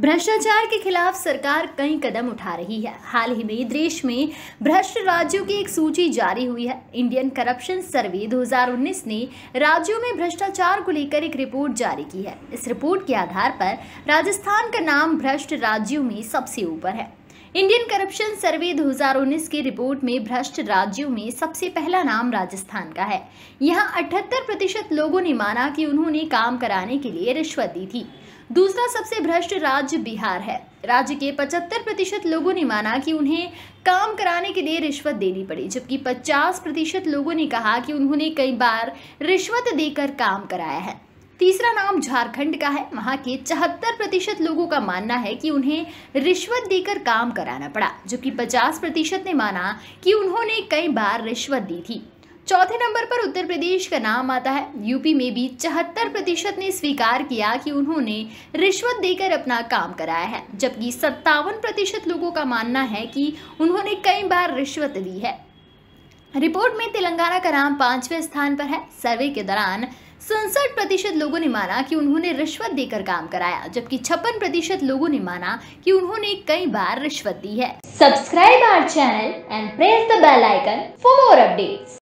भ्रष्टाचार के खिलाफ सरकार कई कदम उठा रही है हाल ही में देश में भ्रष्ट राज्यों की एक सूची जारी हुई है इंडियन करप्शन सर्वे 2019 ने राज्यों में भ्रष्टाचार को लेकर एक रिपोर्ट जारी की है इस रिपोर्ट के आधार पर राजस्थान का नाम भ्रष्ट राज्यों में सबसे ऊपर है इंडियन करप्शन सर्वे 2019 की रिपोर्ट में भ्रष्ट राज्यों में सबसे पहला नाम राजस्थान का है यहां 78 प्रतिशत लोगों ने माना कि उन्होंने काम कराने के लिए रिश्वत दी थी दूसरा सबसे भ्रष्ट राज्य बिहार है राज्य के 75 प्रतिशत लोगों ने माना कि उन्हें काम कराने के लिए रिश्वत देनी पड़ी जबकि 50 प्रतिशत लोगों ने कहा कि उन्होंने कई बार रिश्वत देकर काम कराया है तीसरा नाम झारखंड का है वहां के चौहत्तर प्रतिशत लोगों का मानना है कि उन्हें रिश्वत देकर काम कराना पड़ा जबकि पचास प्रतिशत ने माना कि उन्होंने कई बार रिश्वत दी थी चौथे नंबर पर उत्तर प्रदेश का नाम आता है यूपी में भी चौहत्तर प्रतिशत ने स्वीकार किया कि उन्होंने रिश्वत देकर अपना काम कराया है जबकि सत्तावन प्रतिशत लोगों का मानना है कि उन्होंने कई बार रिश्वत ली है रिपोर्ट में तेलंगाना का नाम पांचवें स्थान पर है सर्वे के दौरान सड़सठ प्रतिशत लोगों ने माना कि उन्होंने रिश्वत देकर काम कराया जबकि छप्पन प्रतिशत लोगो ने माना कि उन्होंने कई बार रिश्वत दी है subscribe our channel and press the bell icon for more updates